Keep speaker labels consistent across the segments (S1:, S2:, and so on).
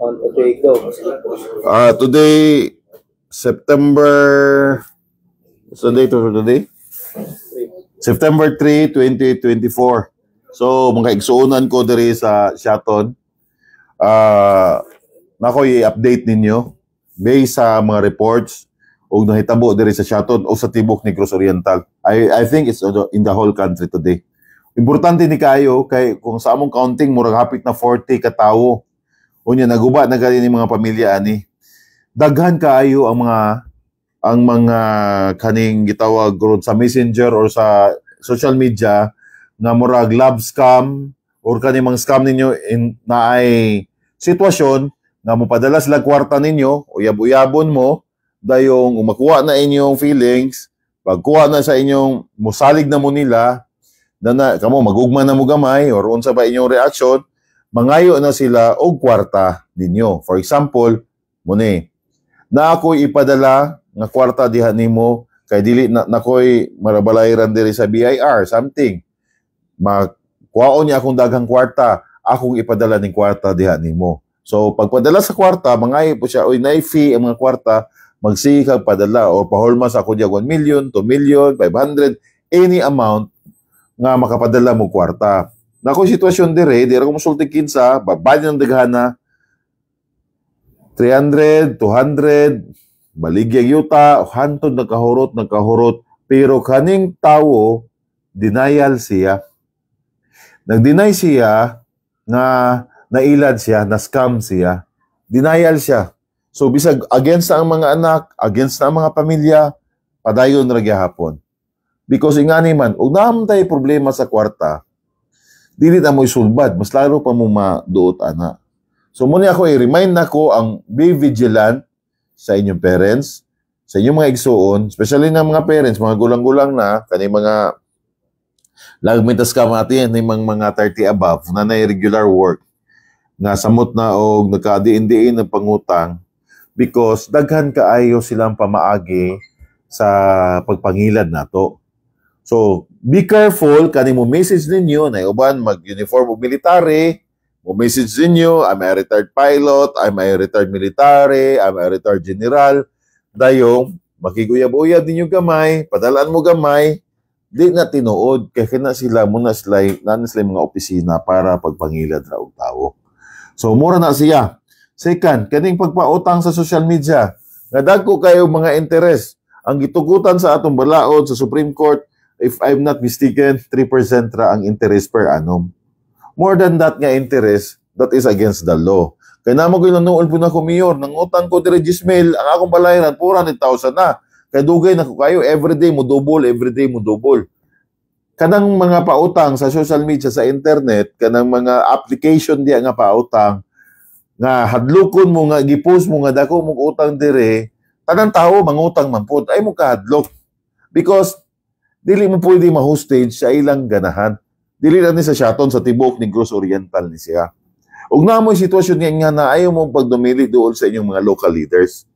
S1: on Today Go? Uh, today, September... What's the date for today? September 3, 2024. So, mga igsuunan ko diri sa Shaton. Uh, nako i-update ninyo based sa mga reports o nahitabo diri sa Shaton o sa tibok ni Cruz Oriental. I, I think it's in the whole country today. Importante ni kayo kay kung sa among counting murag hapit na 40 katawo Unya naguba na gani ni mga pamilya ani. Daghan kaayo ang mga ang mga kaning gitawag road sa messenger or sa social media nga murag love scam or kani mang scam ninyo in, na ay sitwasyon nga mopadalas lag kwarta ninyo uyab-uyabon mo dayong umakuha na inyong feelings pagkuha na sa inyong musalig na mo nila na, na kamo magugma na mo gamay or unsa ba inyong reaction mangayo na sila og kwarta ninyo. For example, muni, eh, na ako'y ipadala nga kwarta diha nimo kay dili na, na ko'y marabalayran diri sa BIR, something. Makuhaon niya akong daghang kwarta, akong ipadala ning kwarta diha nimo. So pagpadala sa kwarta, mangayo po siya, oy nay ang mga kwarta, magsige kag padala o paholma sa ako diya 1 million, 2 million, 500, any amount nga makapadala mo kwarta. Eh. na kung sitwasyon dire, dire ko musulti kinsa, babad ng daghana, 300, 200, baligyag yuta, hantod nagkahurot, nagkahurot, pero kaning tawo, denial siya. Nag-deny siya na nailad siya, na scam siya. Denial siya. So bisag against na ang mga anak, against na ang mga pamilya, padayon ra gyahapon. Because ingani man, ug naamtay problema sa kwarta, Dili na mo isulbad, mas laro pa mo maduot ana. So muna ako i-remind nako ang be vigilant sa inyong parents, sa inyong mga igsuon, especially ng mga parents, mga gulang-gulang na, kani mga lagmitas ka mati, ni mga, mga 30 above, na na regular work, nga samot na og nagka diin ng pangutang, because daghan kaayo silang pamaagi sa pagpangilad nato. So, be careful kani mo message ninyo na uban mag-uniform o military, mo message ninyo, I'm a retired pilot, I'm a retired military, I'm a retired general. Dayong makiguyab-uyab ninyo gamay, padalaan mo gamay, di na tinuod kay kana sila mo na sila na sila mga opisina para pagpangilad ra og tawo. So mura na siya. Second, kaning pagpautang sa social media, nga dagko kayo mga interes ang gitugutan sa atong balaod sa Supreme Court if I'm not mistaken, 3% ra ang interest per annum. More than that nga interest, that is against the law. Kaya naman ko yung nanuol po na ko, Mayor, nang utang ko dire Gismail, ang akong balayaran, 400,000 na. Kaya dugay na ko kayo, everyday mo double, everyday mo double. Kanang mga pautang sa social media, sa internet, kanang mga application diya nga pautang, nga hadlokon mo nga gipost mo nga dako mo utang dire tanang tao mangutang man pud ay mo kahadlok because dili mo pwede ma-hostage sa ilang ganahan. Dili na ni sa Shaton sa tibok ni Negros Oriental ni siya. Ug na mo sitwasyon niya nga na ayaw mo pagdumili dool sa inyong mga local leaders.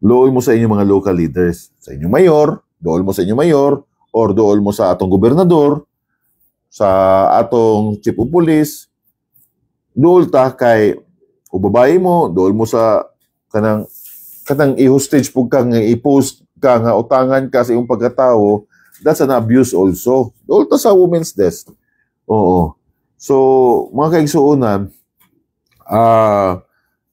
S1: Looy mo sa inyong mga local leaders, sa inyong mayor, dool mo sa inyong mayor, or dool mo sa atong gobernador, sa atong chief of police, dool ta kay ubabae mo, dool mo sa kanang kanang i-hostage pug kang i-post ka nga utangan ka sa iyong pagkatao that's an abuse also. Also sa women's desk. Oo. So, mga kaigsuunan, ah, uh,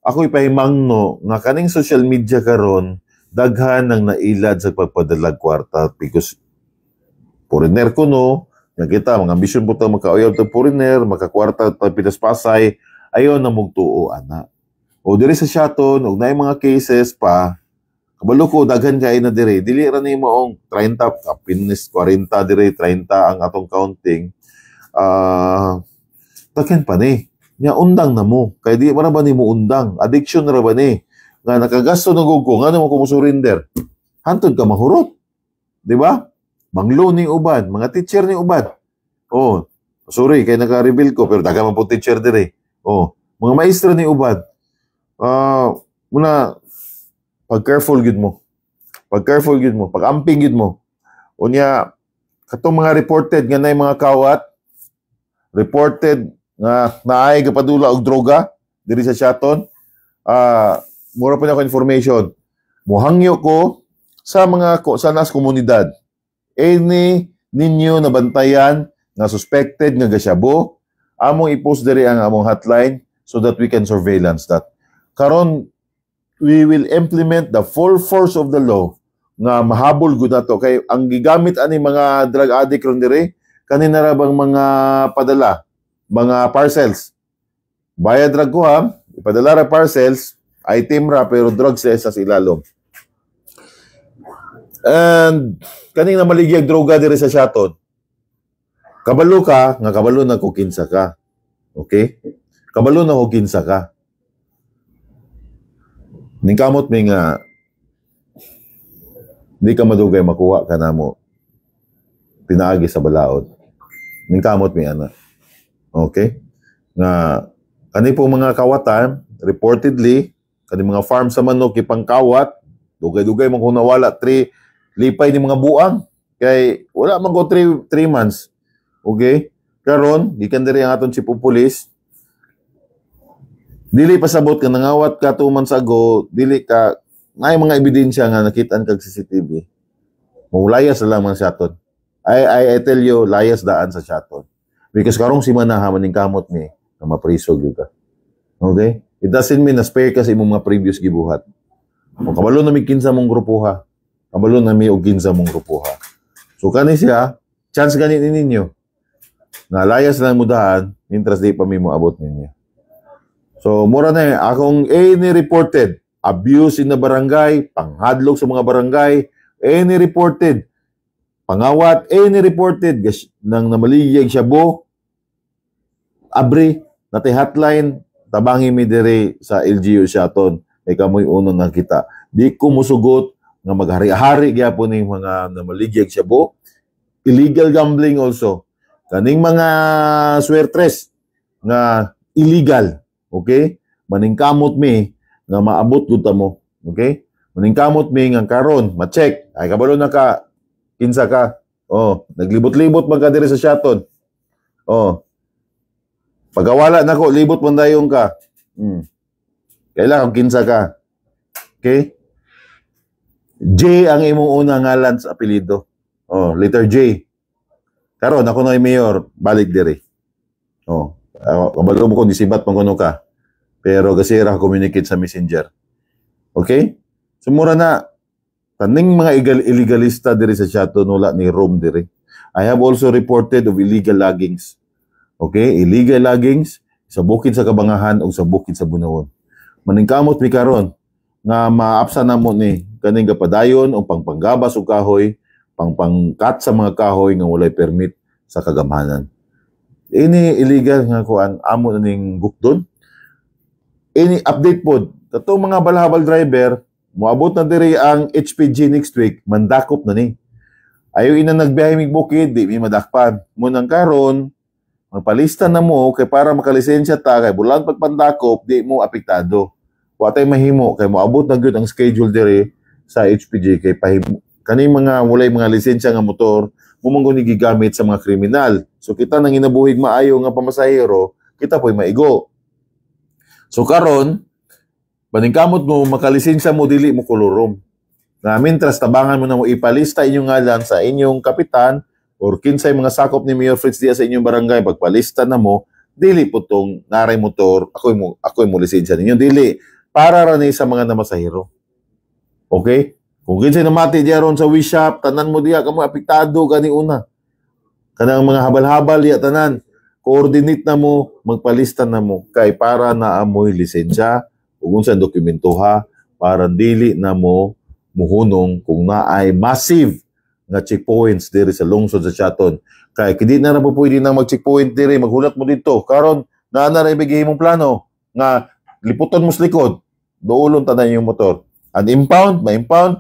S1: ako'y pahimangno nga kaning social media karon daghan ang nailad sa pagpadalag kwarta because foreigner ko no, nakita mga ambisyon po ta makaoyaw ta foreigner, makakwarta ta Pinas Pasay, ayon na mugtuo ana. O diri sa Shaton, og naay mga cases pa Kabalo ko, daghan kayo na dire. Dili ra ni maong 30, kapinis 40 dire, 30 ang atong counting. Uh, daghan pa ni. Nya undang na mo. Kaya di man ba ni mo undang. Addiction ra ba ni. Nga nakagasto ng gugo, nga naman ko surrender. Hantod ka mahurot. Di ba? Manglo ni uban, mga teacher ni uban. Oh, sorry, kay naka-reveal ko, pero daga man po teacher dire. Oh, mga maestro ni uban. Ah, uh, muna, pag careful gud mo. Pag careful gud mo, pag amping gud mo. Unya katong mga reported nga nay mga kawat reported nga naay gapadula og droga diri sa Chaton. Ah, uh, mura pa ko information. Muhangyo ko sa mga sa nas komunidad. Any ninyo nabantayan nga suspected nga gasyabo, among i-post diri ang among hotline so that we can surveillance that. Karon we will implement the full force of the law nga mahabol gud nato kay ang gigamit ani mga drug addict ron dire kanina ra bang mga padala mga parcels bayad ra ko ha ipadala ra parcels item ra pero drugs sa sa ilalom and kaning na maligyag droga dire sa shaton kabalo ka nga kabalo na ko kinsa ka okay kabalo na ko kinsa ka Ning kamot mi nga di ka madugay makuha ka na mo pinaagi sa balaod. Ning kamot mi ana. Okay? Nga ani po mga kawatan reportedly kani mga farm sa manok ipangkawat dugay-dugay man kung nawala 3 lipay ni mga buang kay wala man ko 3 3 months. Okay? Karon gikan diri ang aton si of Dili pasabot ka nangawat ka tuman sa go, dili ka may mga ebidensya nga nakita kag CCTV. Maulayas na lang man sa aton. I, I, I tell you, layas daan sa siyaton. Because karong si manahaman ning kamot ni na maprisog yun ka. Okay? It doesn't mean na spare ka sa imong mga previous gibuhat. O kabalo na may kinsa mong grupo ha. Kabalo na may og sa mong grupo ha. So kani siya, chance ganin ninyo. Na layas lang mo dahan, interest di pa may moabot ninyo. So, mura na eh. Akong any e reported abuse in the barangay, panghadlok sa mga barangay, any e reported pangawat, any e reported gas, nang namaligay siya bo, abri, nati hotline, tabangi mi dire sa LGU siya ton. May kamoy unang nakita. Di ko musugot nga maghari-hari gyapon ning mga namaligyag siya Illegal gambling also. Kaning mga swertres nga illegal Okay? Maningkamot mi na maabot gud ta mo. Okay? Maningkamot mi nga karon ma-check. Ay kabalo na ka kinsa ka. Oh, naglibot-libot man ka diri sa Shaton. Oh. Pagawala nako libot man dayon ka. Hmm. Kailangan kinsa ka. Okay? J ang imong unang ngalan sa apelyido. Oh, letter J. Karon ako na mayor, balik diri. Oh, Uh, ah, kabalo mo ko, disibat pang kuno ka. Pero kasi ra communicate sa messenger. Okay? Sumura so, na, kaning mga illegal illegalista diri sa Chato nula ni Rome diri. I have also reported of illegal loggings. Okay? Illegal loggings sa bukid sa Kabangahan o sa bukid sa Bunawon. Maningkamot mi karon nga maapsa na mo ni kaning gapadayon o pangpanggabas o kahoy, pangpangkat sa mga kahoy nga walay permit sa kagamhanan. Ini illegal nga kuan amo ning bukdon. Ini update pod. Katong mga balhabal driver Muabot na diri ang HPG next week mandakop na ni. Ayaw ina nagbiyahe mig bukid di mi madakpan. Munang karon magpalista na mo kay para makalisensya ta kay bulan pagpandakop di mo apektado. Wa tay mahimo kay muabot na gyud ang schedule diri sa HPG kay pahimo kani mga walay mga lisensya nga motor umanggo ni gigamit sa mga kriminal. So kita nang inabuhig maayo nga pamasahero, kita po'y maigo. So karon, baningkamot mo makalisensya mo dili mo kulurom. Namin tras tabangan mo na mo ipalista inyong ngalan sa inyong kapitan or kinsay mga sakop ni Mayor Fritz Diaz sa inyong barangay pagpalista na mo dili po tong naray motor ako'y mo ako'y mo lisensya ninyo dili para ra ni sa mga namasahero. Okay? Kung kinsa namati diya ron sa wishop, tanan mo diya, kamo apektado gani una. Kanang mga habal-habal ya tanan, coordinate na mo, magpalista na mo kay para na amoy lisensya ug unsa dokumentoha para dili na mo muhunong kung naay massive nga checkpoints diri sa lungsod sa Chaton. Kay kidi na mo pwede nang mag-checkpoint diri, maghulat mo dito. Karon naa na ra imong plano nga liputon mo sa likod, duulon tanan yung motor. An impound, ma-impound,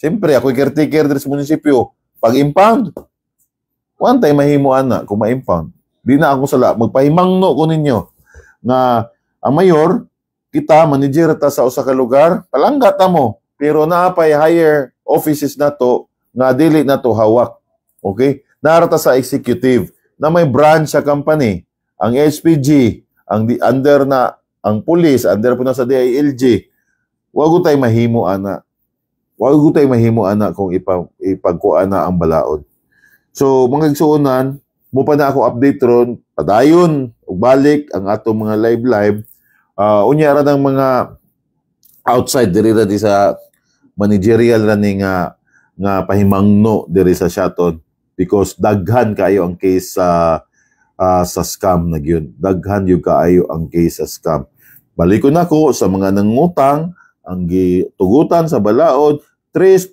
S1: Siyempre, ako'y caretaker din sa munisipyo. Pag-impound, one time mahimuan na kung ma-impound. Di na ako sala. Magpahimang no ko ninyo na ang ah, mayor, kita, manager ta sa usa ka lugar, palangga ta mo. Pero naapay higher offices na to, na dili na to hawak. Okay? Narata sa executive na may branch sa company, ang HPG, ang under na ang police, under po na sa DILG. Wag tayo mahimo ana Wag ko tayo mahimo ana kung ipa, ipagkuan na ang balaod. So mga igsuonan, mo pa na ako update ron, padayon ug balik ang atong mga live live. Uh, unya ra ng mga outside diri ra di sa managerial ra ni nga nga pahimangno diri sa Shaton because daghan kayo ang case sa uh, sa scam na gyud. Daghan yung kaayo ang case sa scam. Balik ko na ko sa mga nangutang, ang gitugutan sa balaod 3%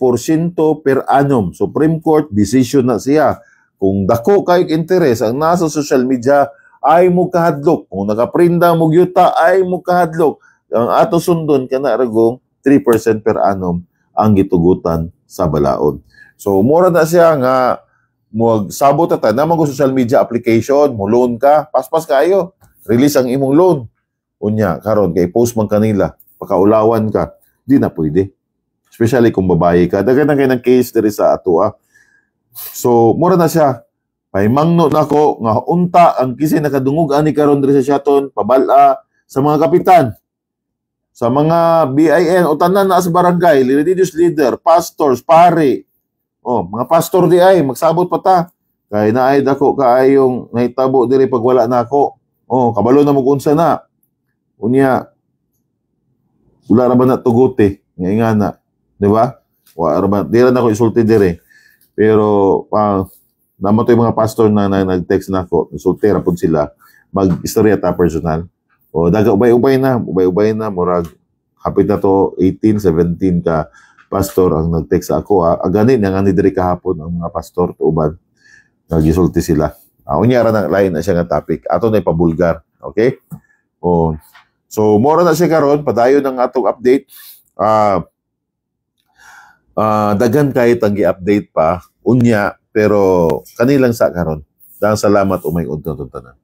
S1: per annum. Supreme Court decision na siya. Kung dako kay interes ang nasa social media ay mukahadlok. Kung nakaprinda mo yuta ay mukahadlok. Ang ato sundon kana ragong 3% per annum ang gitugutan sa balaod. So mura na siya nga magsabot ta na mga social media application, mo loan ka, paspas kayo, release ang imong loan. Unya karon kay post man kanila pakaulawan ka, di na pwede. Especially kung babae ka. Dagan na kayo ng case diri sa ato ah. So, mura na siya. Paimangno na ko nga unta ang kisi nakadungog ani karon diri sa Shaton, pabala sa mga kapitan. Sa mga BIN o tanan na sa barangay, religious leader, pastors, pare. Oh, mga pastor di ay magsabot pa ta. Kay naay dako kaayong nahitabo diri pag wala na ako. Oh, kabalo na mo unsa na. Unya, wala ra ba na tugote? Nga nga na. Di ba? Wala ra ba? Di ra na ako isulti dire. Eh. Pero, uh, ah, naman to yung mga pastor na, na nag-text na ako, isulti ra po sila, mag-istorya ta personal. O, daga, ubay-ubay na, ubay-ubay na, murag, hapit na to, 18, 17 ka, pastor ang nag-text sa ako. Ah, gani nga ni diri kahapon ang mga pastor to tuban nagisulti sila. Ah, unya na, lain na siya nga topic. Ato na ipabulgar, okay? O So, mora na si karon padayon ang atong update. Uh, ah, uh, ah, dagan kahit ang i update pa, unya, pero kanilang sa karon. Dahil salamat umay unta tanan.